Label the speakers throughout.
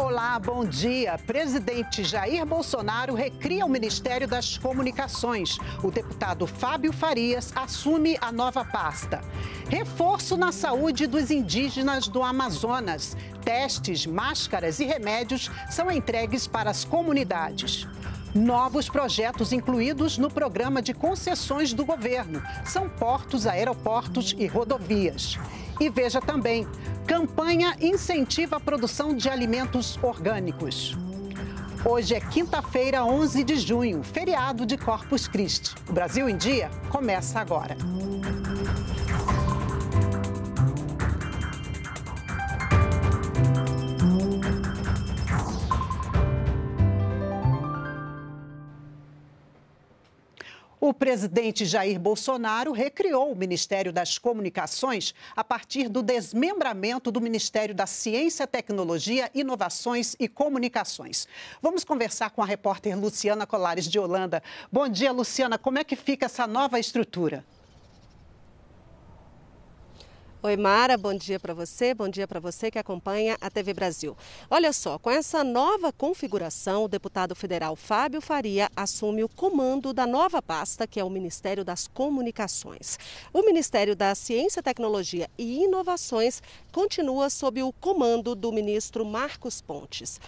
Speaker 1: Olá, bom dia. Presidente Jair Bolsonaro recria o Ministério das Comunicações. O deputado Fábio Farias assume a nova pasta. Reforço na saúde dos indígenas do Amazonas. Testes, máscaras e remédios são entregues para as comunidades. Novos projetos incluídos no programa de concessões do governo são portos, aeroportos e rodovias. E veja também: campanha incentiva a produção de alimentos orgânicos. Hoje é quinta-feira, 11 de junho, feriado de Corpus Christi. O Brasil em Dia começa agora. O presidente Jair Bolsonaro recriou o Ministério das Comunicações a partir do desmembramento do Ministério da Ciência, Tecnologia, Inovações e Comunicações. Vamos conversar com a repórter Luciana Colares de Holanda. Bom dia, Luciana. Como é que fica essa nova estrutura?
Speaker 2: Oi, Mara, bom dia para você, bom dia para você que acompanha a TV Brasil. Olha só, com essa nova configuração, o deputado federal Fábio Faria assume o comando da nova pasta, que é o Ministério das Comunicações. O Ministério da Ciência, Tecnologia e Inovações continua sob o comando do ministro Marcos Pontes.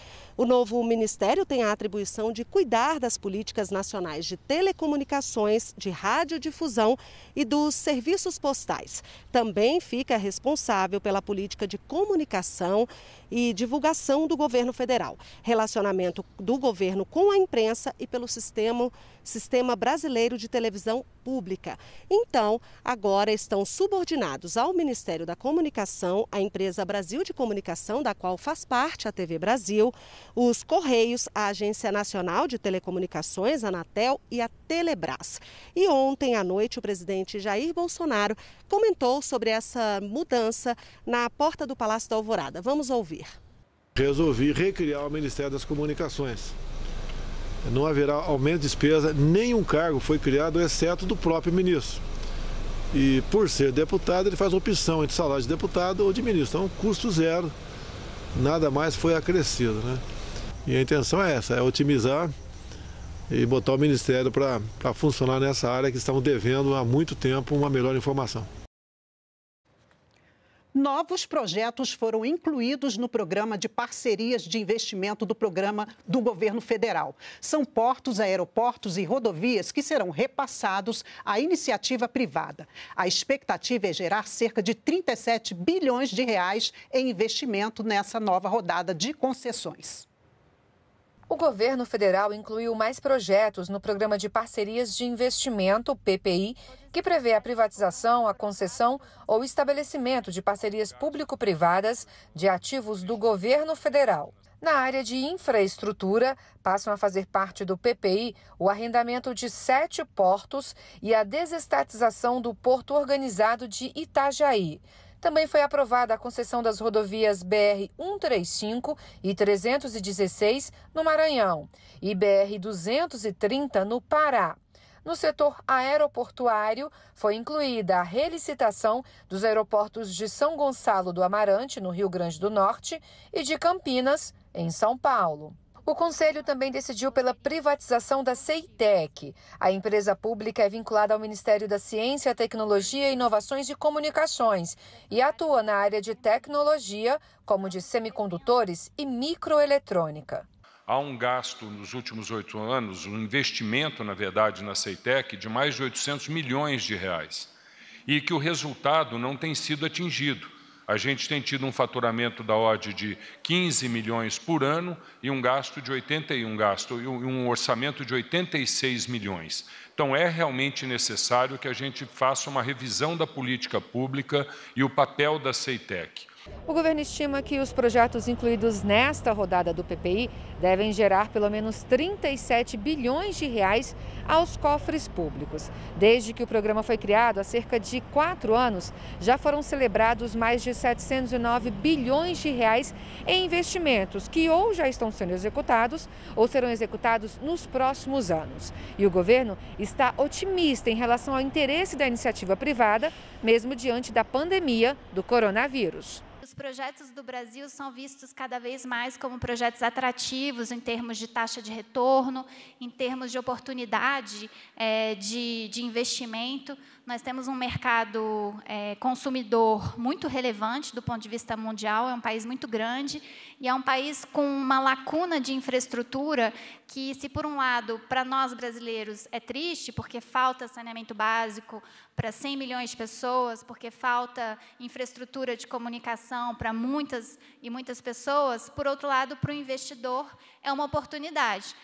Speaker 2: O novo ministério tem a atribuição de cuidar das políticas nacionais de telecomunicações, de radiodifusão e dos serviços postais. Também fica responsável pela política de comunicação e divulgação do governo federal, relacionamento do governo com a imprensa e pelo sistema, sistema brasileiro de televisão pública. Então, agora estão subordinados ao Ministério da Comunicação, a empresa Brasil de Comunicação, da qual faz parte a TV Brasil, os Correios, a Agência Nacional de Telecomunicações, a Anatel e a Telebrás. E ontem à noite, o presidente Jair Bolsonaro comentou sobre essa mudança na porta do Palácio da Alvorada. Vamos ouvir.
Speaker 3: Resolvi recriar o Ministério das Comunicações. Não haverá aumento de despesa, nenhum cargo foi criado, exceto do próprio ministro. E por ser deputado, ele faz opção entre salário de deputado ou de ministro. Então, custo zero, nada mais foi acrescido. Né? E a intenção é essa, é otimizar e botar o Ministério para funcionar nessa área que estamos devendo há muito tempo uma melhor informação.
Speaker 1: Novos projetos foram incluídos no programa de parcerias de investimento do programa do governo federal. São portos, aeroportos e rodovias que serão repassados à iniciativa privada. A expectativa é gerar cerca de 37 bilhões de reais em investimento nessa nova rodada
Speaker 3: de concessões. O governo federal incluiu mais projetos no Programa de Parcerias de Investimento, PPI, que prevê a privatização, a concessão ou estabelecimento de parcerias público-privadas de ativos do governo federal. Na área de infraestrutura, passam a fazer parte do PPI o arrendamento de sete portos e a desestatização do Porto Organizado de Itajaí. Também foi aprovada a concessão das rodovias BR-135 e 316 no Maranhão e BR-230 no Pará. No setor aeroportuário, foi incluída a relicitação dos aeroportos de São Gonçalo do Amarante, no Rio Grande do Norte, e de Campinas, em São Paulo. O Conselho também decidiu pela privatização da CEITEC. A empresa pública é vinculada ao Ministério da Ciência, Tecnologia, Inovações e Comunicações e atua na área de tecnologia, como de semicondutores e microeletrônica.
Speaker 1: Há um gasto nos últimos oito anos, um investimento, na verdade, na CEITEC de mais de 800 milhões de reais e que o resultado não tem sido atingido. A gente tem tido um faturamento da ordem de 15 milhões por ano e um gasto de 81 gasto e um orçamento de 86 milhões. Então é realmente necessário que a gente faça uma revisão da política pública e o papel da Ceitec.
Speaker 3: O governo estima que os projetos incluídos nesta rodada do PPI devem gerar pelo menos 37 bilhões de reais aos cofres públicos. Desde que o programa foi criado, há cerca de quatro anos, já foram celebrados mais de 709 bilhões de reais em investimentos que ou já estão sendo executados ou serão executados nos próximos anos. E o governo está otimista em relação ao interesse da iniciativa privada, mesmo diante da pandemia do coronavírus
Speaker 2: os projetos do Brasil são vistos cada vez mais como projetos atrativos em termos de taxa de retorno, em termos de oportunidade é, de, de investimento, nós temos um mercado é, consumidor muito relevante do ponto de vista mundial, é um país muito grande e é um país com uma lacuna de infraestrutura que, se por um lado, para nós brasileiros é triste, porque falta saneamento básico para 100 milhões de pessoas, porque falta infraestrutura de comunicação para muitas e muitas pessoas, por outro lado, para o investidor é uma oportunidade.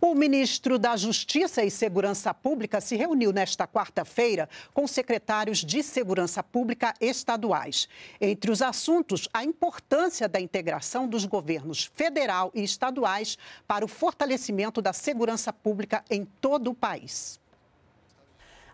Speaker 1: O ministro da Justiça e Segurança Pública se reuniu nesta quarta-feira com secretários de Segurança Pública estaduais. Entre os assuntos, a importância da integração dos governos federal e estaduais para o fortalecimento da segurança pública em todo o país.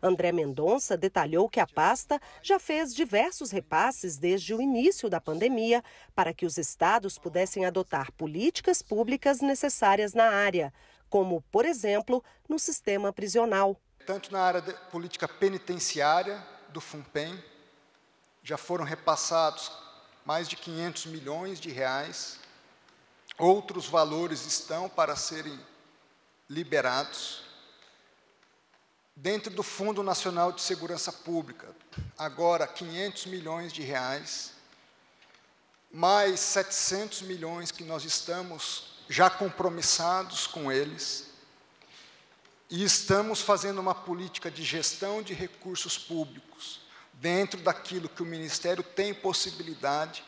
Speaker 2: André Mendonça detalhou que a pasta já fez diversos repasses desde o início da pandemia para que os estados pudessem adotar políticas públicas necessárias na área como, por exemplo, no sistema prisional. Tanto na área de política penitenciária do FUNPEM, já foram repassados mais de 500 milhões de reais. Outros valores estão para serem liberados. Dentro do Fundo Nacional de Segurança Pública, agora 500 milhões de reais, mais 700 milhões que nós estamos já compromissados com eles, e estamos fazendo uma política de gestão de recursos públicos dentro daquilo que o Ministério tem possibilidade.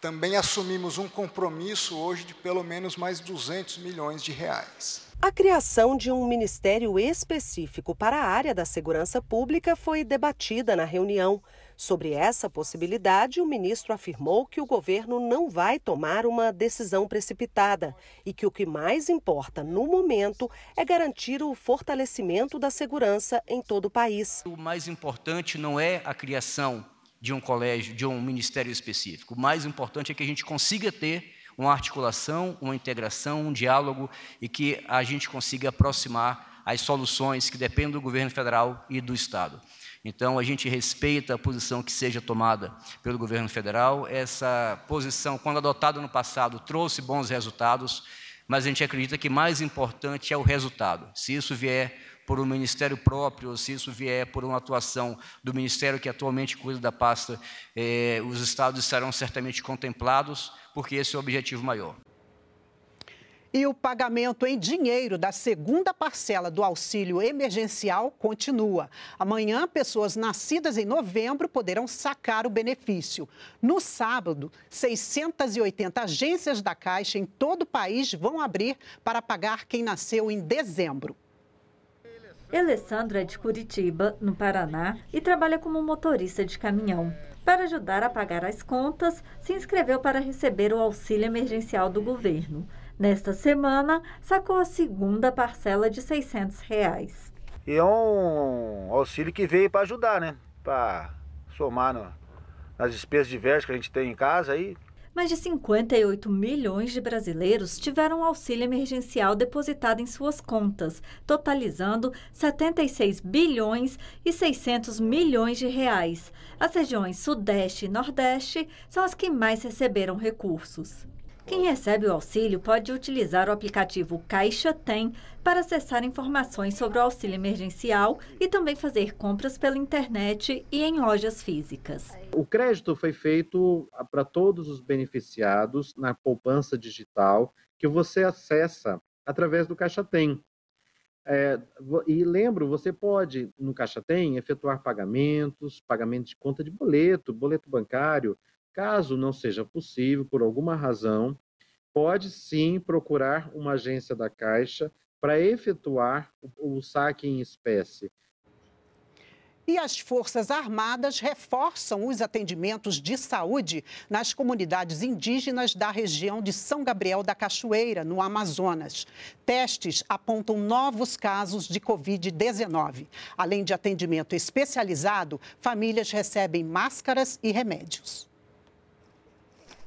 Speaker 2: Também assumimos um compromisso hoje de pelo menos mais 200 milhões de reais. A criação de um ministério específico para a área da segurança pública foi debatida na reunião. Sobre essa possibilidade, o ministro afirmou que o governo não vai tomar uma decisão precipitada e que o que mais importa no momento é garantir o fortalecimento da segurança em todo o país. O
Speaker 1: mais importante não é a criação de um colégio, de um ministério específico. O mais importante é que a gente consiga ter uma articulação, uma integração, um diálogo e que a gente consiga aproximar as soluções que dependem do governo federal e do Estado. Então, a gente respeita a posição que seja tomada pelo governo federal. Essa posição, quando adotada no passado, trouxe bons resultados, mas a gente acredita que mais importante é o resultado. Se isso vier por um ministério próprio, ou se isso vier por uma atuação do ministério que atualmente cuida da pasta, é, os estados estarão certamente contemplados, porque esse é o objetivo maior. E o pagamento em dinheiro da segunda parcela do auxílio emergencial continua. Amanhã, pessoas nascidas em novembro poderão sacar o benefício. No sábado, 680 agências da Caixa em todo o país vão abrir para pagar quem nasceu em dezembro.
Speaker 4: Alessandro é de Curitiba, no Paraná, e trabalha como motorista de caminhão. Para ajudar a pagar as contas, se inscreveu para receber o auxílio emergencial do governo. Nesta semana, sacou a segunda parcela de R$ 600. Reais.
Speaker 3: E é um auxílio que veio para ajudar, né? Para somar no, nas despesas diversas que a gente tem em casa aí,
Speaker 4: mais de 58 milhões de brasileiros tiveram auxílio emergencial depositado em suas contas, totalizando 76 bilhões e 600 milhões de reais. As regiões Sudeste e Nordeste são as que mais receberam recursos. Quem recebe o auxílio pode utilizar o aplicativo Caixa Tem para acessar informações sobre o auxílio emergencial e também fazer compras pela internet e em lojas físicas.
Speaker 1: O crédito foi feito ah, para todos os beneficiados na poupança digital que você acessa através do Caixa Tem. É, e lembro, você pode, no Caixa Tem, efetuar pagamentos, pagamento de conta de boleto, boleto bancário, Caso não seja possível, por alguma razão, pode sim procurar uma agência da Caixa para efetuar o, o saque em espécie. E as Forças Armadas reforçam os atendimentos de saúde nas comunidades indígenas da região de São Gabriel da Cachoeira, no Amazonas. Testes apontam novos casos de Covid-19. Além de atendimento especializado, famílias recebem máscaras e remédios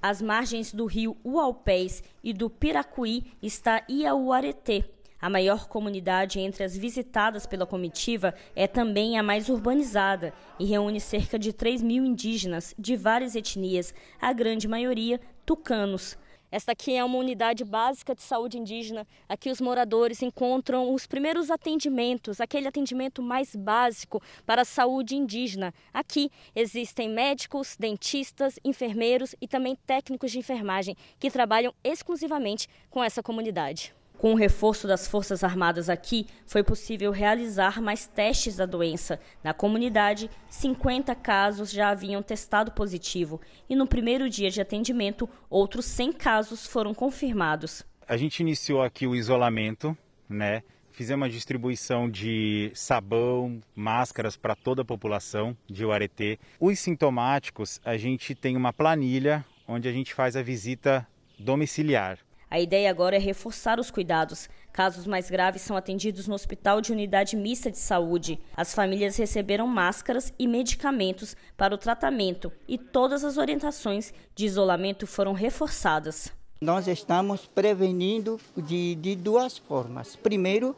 Speaker 4: às margens do rio Uaupés e do Piracuí está Iauaretê. A maior comunidade entre as visitadas pela comitiva é também a mais urbanizada e reúne cerca de 3 mil indígenas de várias etnias, a grande maioria tucanos. Esta aqui é uma unidade básica de saúde indígena. Aqui os moradores encontram os primeiros atendimentos, aquele atendimento mais básico para a saúde indígena. Aqui existem médicos, dentistas, enfermeiros e também técnicos de enfermagem que trabalham exclusivamente com essa comunidade. Com o reforço das Forças Armadas aqui, foi possível realizar mais testes da doença. Na comunidade, 50 casos já haviam testado positivo e no primeiro dia de atendimento, outros 100 casos foram confirmados.
Speaker 1: A gente iniciou aqui o isolamento, né? Fizemos a distribuição de sabão, máscaras para toda a população de Uareté. Os sintomáticos, a gente tem uma planilha onde a gente faz a visita domiciliar.
Speaker 4: A ideia agora é reforçar os cuidados. Casos mais graves são atendidos no Hospital de Unidade Mista de Saúde. As famílias receberam máscaras e medicamentos para o tratamento e todas as orientações de isolamento foram reforçadas.
Speaker 1: Nós estamos prevenindo de, de duas formas. Primeiro,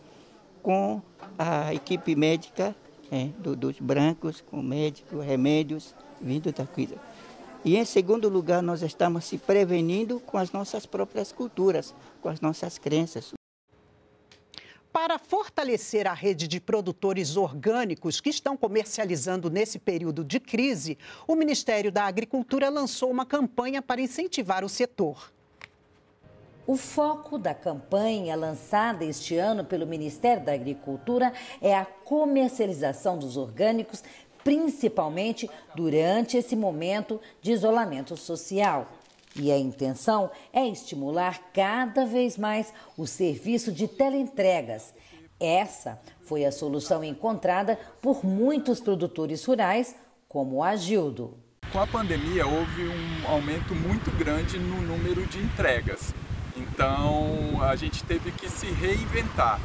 Speaker 1: com a equipe médica é, do, dos brancos, com médicos, remédios vindo da cuida e, em segundo lugar, nós estamos se prevenindo com as nossas próprias culturas, com as nossas crenças. Para fortalecer a rede de produtores orgânicos que estão comercializando nesse período de crise, o Ministério da Agricultura lançou uma campanha para incentivar o setor.
Speaker 5: O foco da campanha lançada este ano pelo Ministério da Agricultura é a comercialização dos orgânicos principalmente durante esse momento de isolamento social. E a intenção é estimular cada vez mais o serviço de teleentregas. Essa foi a solução encontrada por muitos produtores rurais, como o Agildo. Com a pandemia, houve um aumento muito grande no número de entregas. Então, a gente teve que se reinventar.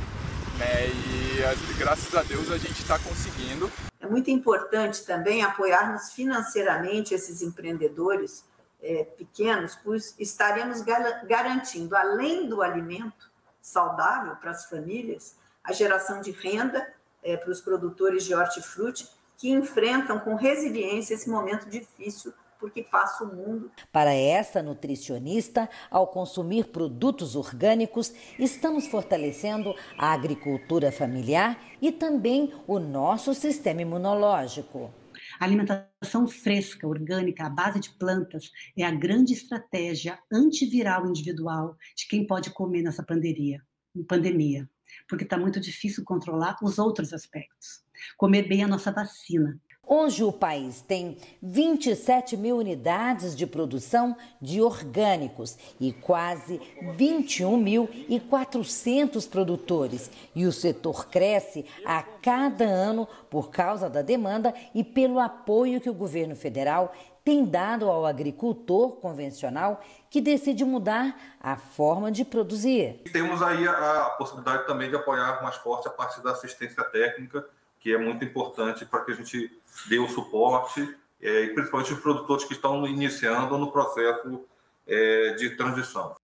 Speaker 5: Né?
Speaker 2: E graças a Deus a gente está conseguindo
Speaker 1: muito importante também apoiarmos financeiramente esses empreendedores é, pequenos, pois estaremos garantindo, além do alimento saudável para as famílias, a geração de renda é, para os produtores de hortifruti que enfrentam com resiliência esse momento difícil porque faço o mundo.
Speaker 5: Para essa nutricionista, ao consumir produtos orgânicos, estamos fortalecendo a agricultura familiar e também o nosso sistema imunológico. A alimentação fresca, orgânica, à base de plantas, é a grande estratégia antiviral individual de quem pode comer nessa pandemia, pandemia porque está muito difícil controlar os outros aspectos. Comer bem a nossa vacina, Hoje o país tem 27 mil unidades de produção de orgânicos e quase 21.400 produtores. E o setor cresce a cada ano por causa da demanda e pelo apoio que o governo federal tem dado ao agricultor convencional que decide mudar a forma de produzir.
Speaker 1: Temos aí a, possibilidade também de apoiar mais forte a parte da assistência técnica que é muito importante para que a gente dê o suporte, é, e principalmente os produtores que estão iniciando no processo é, de transição.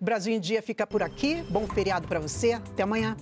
Speaker 1: Brasil em Dia fica por aqui. Bom feriado para você. Até amanhã.